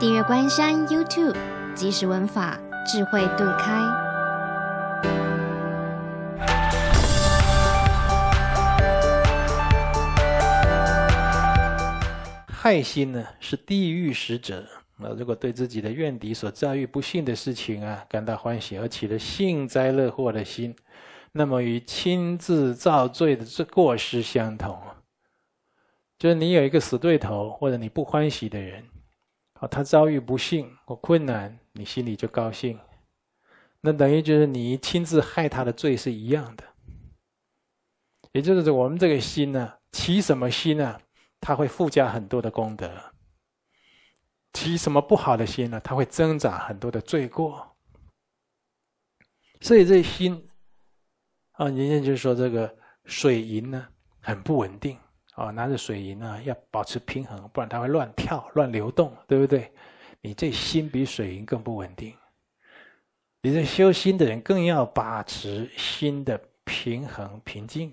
订阅关山 YouTube，及时文法，智慧度开。害心呢，是地狱使者。那如果对自己的怨敌所遭遇不幸的事情啊，感到欢喜而起了幸灾乐祸的心，那么与亲自造罪的这过失相同。就是你有一个死对头，或者你不欢喜的人。啊，他遭遇不幸或困难，你心里就高兴，那等于就是你亲自害他的罪是一样的。也就是说，我们这个心呢，起什么心呢？他会附加很多的功德；起什么不好的心呢？他会增长很多的罪过。所以这心啊，人家就说这个水银呢，很不稳定。啊，拿着水银呢，要保持平衡，不然它会乱跳、乱流动，对不对？你这心比水银更不稳定，你这修心的人更要把持心的平衡、平静，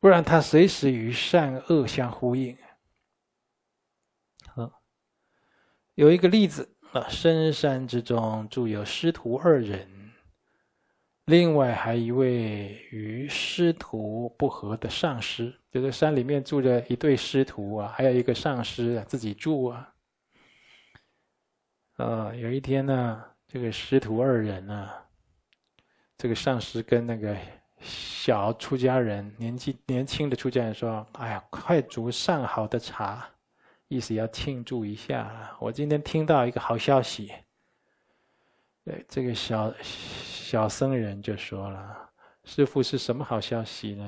不然他随时与善恶相呼应。好，有一个例子啊，深山之中住有师徒二人。另外还一位与师徒不和的上师，就是山里面住着一对师徒啊，还有一个上师啊自己住啊。啊，有一天呢，这个师徒二人呢，这个上师跟那个小出家人，年纪年轻的出家人说：“哎呀，快煮上好的茶，意思要庆祝一下。我今天听到一个好消息。”哎，这个小小僧人就说了：“师傅是什么好消息呢？”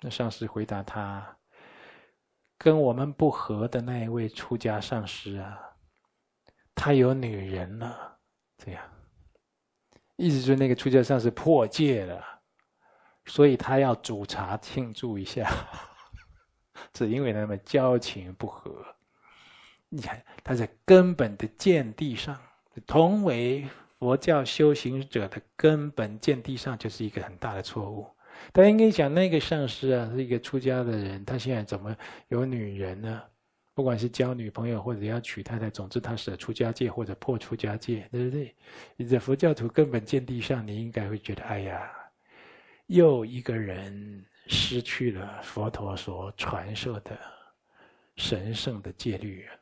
那上师回答他：“跟我们不和的那一位出家上师啊，他有女人了。”这样，意思就是那个出家上师破戒了，所以他要煮茶庆祝一下，只因为他们交情不和。你看，他在根本的见地上，同为。佛教修行者的根本见地上就是一个很大的错误。大家应该讲，那个上师啊，是一个出家的人，他现在怎么有女人呢？不管是交女朋友或者要娶太太，总之他舍出家戒或者破出家戒，对不对？你在佛教徒根本见地上，你应该会觉得，哎呀，又一个人失去了佛陀所传授的神圣的戒律啊！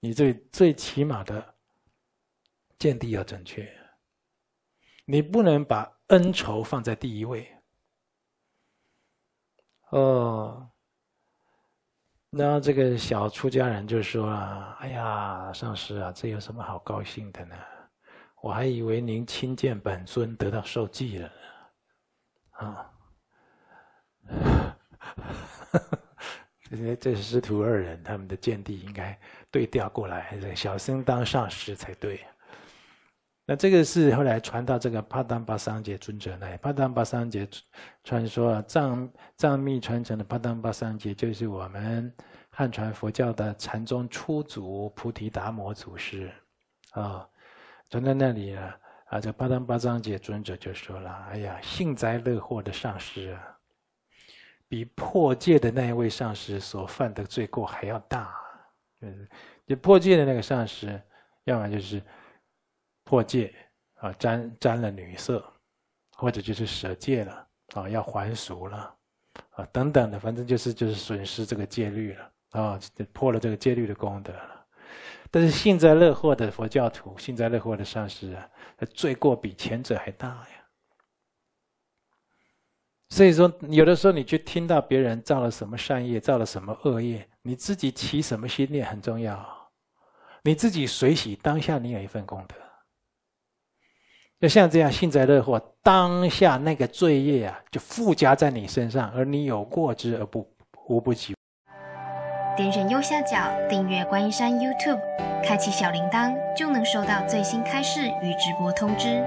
你最最起码的。见地要准确，你不能把恩仇放在第一位。哦，那这个小出家人就说：“了哎呀，上师啊，这有什么好高兴的呢？我还以为您亲见本尊得到受记了呢。”啊，这这师徒二人他们的见地应该对调过来，小僧当上师才对。那这个是后来传到这个帕当巴桑杰尊者那里。帕当巴桑杰传说啊，藏藏密传承的帕当巴桑杰，就是我们汉传佛教的禅宗初祖菩提达摩祖师啊。传到那里啊，啊，这帕当巴桑杰尊者就说了：“哎呀，幸灾乐祸的上师啊，比破戒的那一位上师所犯的罪过还要大。是、就破戒的那个上师，要么就是。”破戒啊，沾沾了女色，或者就是舍戒了啊，要还俗了啊，等等的，反正就是就是损失这个戒律了啊，破了这个戒律的功德。但是幸灾乐祸的佛教徒，幸灾乐祸的上师，啊，罪过比前者还大呀。所以说，有的时候你去听到别人造了什么善业，造了什么恶业，你自己起什么心念很重要，你自己随喜当下你有一份功德。就像这样幸灾乐祸，当下那个罪业啊，就附加在你身上，而你有过之而不无不及。点选右下角订阅观音山 YouTube，开启小铃铛，就能收到最新开示与直播通知。